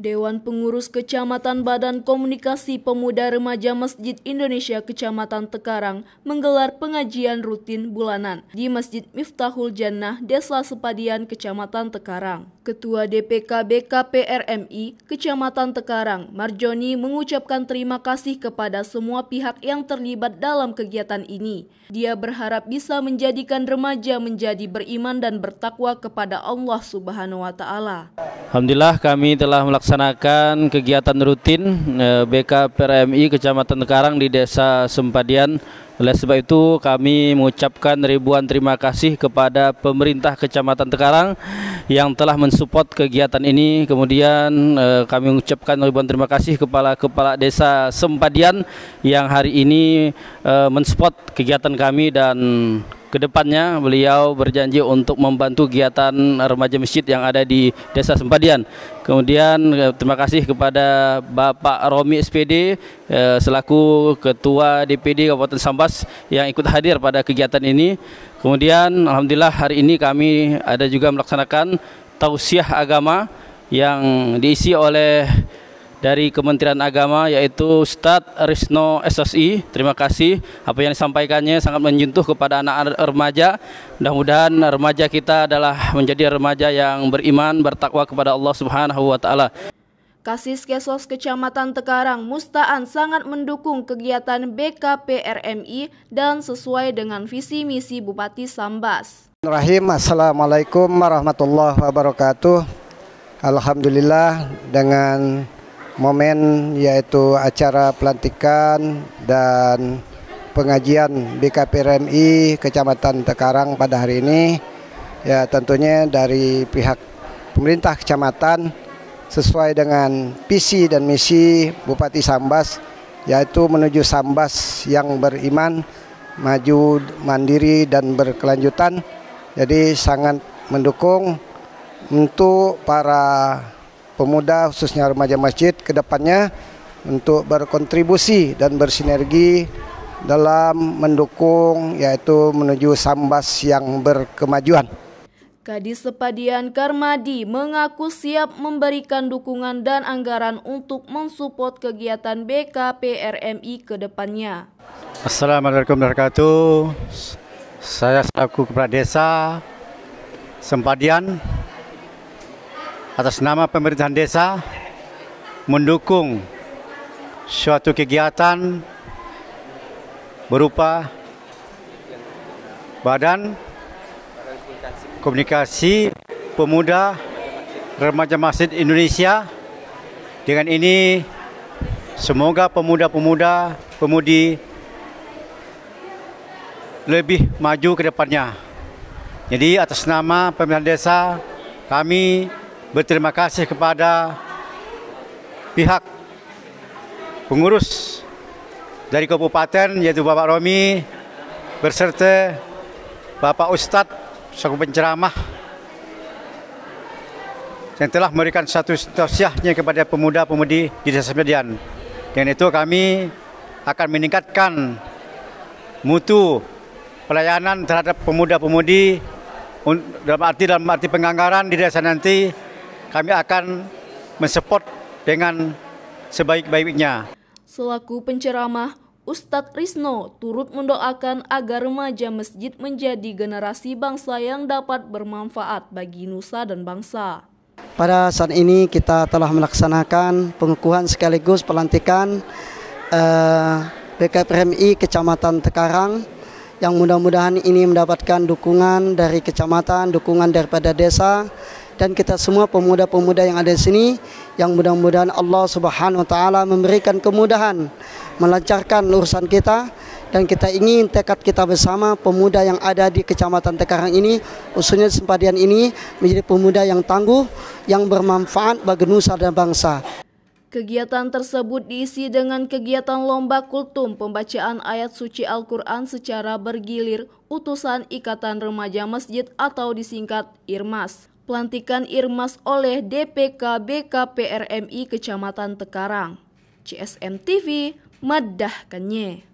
Dewan Pengurus Kecamatan Badan Komunikasi Pemuda Remaja Masjid Indonesia Kecamatan Tekarang menggelar pengajian rutin bulanan di Masjid Miftahul Jannah Desa Sepadian Kecamatan Tekarang. Ketua DPK KPRMI Kecamatan Tekarang, Marjoni mengucapkan terima kasih kepada semua pihak yang terlibat dalam kegiatan ini. Dia berharap bisa menjadikan remaja menjadi beriman dan bertakwa kepada Allah Subhanahu wa taala. Alhamdulillah kami telah melaksanakan kegiatan rutin eh, BKPRMI Kecamatan Karang di Desa Sempadian. Oleh sebab itu kami mengucapkan ribuan terima kasih kepada pemerintah Kecamatan Tekarang yang telah mensupport kegiatan ini. Kemudian eh, kami mengucapkan ribuan terima kasih kepada kepala desa Sempadian yang hari ini eh, mensupport kegiatan kami dan Kedepannya beliau berjanji untuk membantu kegiatan remaja masjid yang ada di Desa Sempadian. Kemudian eh, terima kasih kepada Bapak Romi SPD eh, selaku Ketua DPD Kabupaten Sambas yang ikut hadir pada kegiatan ini. Kemudian Alhamdulillah hari ini kami ada juga melaksanakan tausiah agama yang diisi oleh dari Kementerian Agama yaitu Ustadz Risno SSI. Terima kasih apa yang disampaikannya sangat menyentuh kepada anak remaja. Mudah-mudahan remaja kita adalah menjadi remaja yang beriman, bertakwa kepada Allah Subhanahu wa taala. Kasis Kesos Kecamatan Tekarang Mustaan sangat mendukung kegiatan BKPRMI dan sesuai dengan visi misi Bupati Sambas. Rahim, Assalamualaikum warahmatullahi wabarakatuh. Alhamdulillah dengan momen yaitu acara pelantikan dan pengajian BKPRMI Kecamatan Tekarang pada hari ini ya tentunya dari pihak pemerintah kecamatan sesuai dengan visi dan misi Bupati Sambas yaitu menuju Sambas yang beriman, maju, mandiri dan berkelanjutan. Jadi sangat mendukung untuk para pemuda khususnya remaja masjid ke depannya untuk berkontribusi dan bersinergi dalam mendukung yaitu menuju sambas yang berkemajuan. Kadis Sepadian Karmadi mengaku siap memberikan dukungan dan anggaran untuk mensupport kegiatan BKPRMI ke depannya. Assalamualaikum warahmatullahi wabarakatuh. Saya selaku Kepala Desa Sempadian atas nama pemerintahan desa mendukung suatu kegiatan berupa Badan Komunikasi Pemuda Remaja Masjid Indonesia. Dengan ini semoga pemuda-pemuda, pemudi lebih maju ke depannya. Jadi atas nama pemerintahan desa kami berterima kasih kepada pihak pengurus dari kabupaten yaitu Bapak Romi berserta Bapak Ustadz selaku penceramah yang telah memberikan satu tausiahnya kepada pemuda-pemudi di Desa Semedian. Dengan itu kami akan meningkatkan mutu pelayanan terhadap pemuda-pemudi dalam arti dalam arti penganggaran di desa nanti kami akan mensupport dengan sebaik-baiknya. Selaku penceramah, Ustadz Risno turut mendoakan agar remaja masjid menjadi generasi bangsa yang dapat bermanfaat bagi nusa dan bangsa. Pada saat ini kita telah melaksanakan pengukuhan sekaligus pelantikan eh, BKPMI Kecamatan Tekarang yang mudah-mudahan ini mendapatkan dukungan dari kecamatan, dukungan daripada desa, dan kita semua pemuda-pemuda yang ada di sini yang mudah-mudahan Allah Subhanahu wa taala memberikan kemudahan melancarkan urusan kita dan kita ingin tekad kita bersama pemuda yang ada di Kecamatan Tekarang ini khususnya Sempadian ini menjadi pemuda yang tangguh yang bermanfaat bagi nusa dan bangsa. Kegiatan tersebut diisi dengan kegiatan lomba kultum pembacaan ayat suci Al-Quran secara bergilir utusan Ikatan Remaja Masjid atau disingkat IRMAS. Pelantikan Irmas oleh DPK BKPRMI Kecamatan Tekarang. CSM TV, Kenye.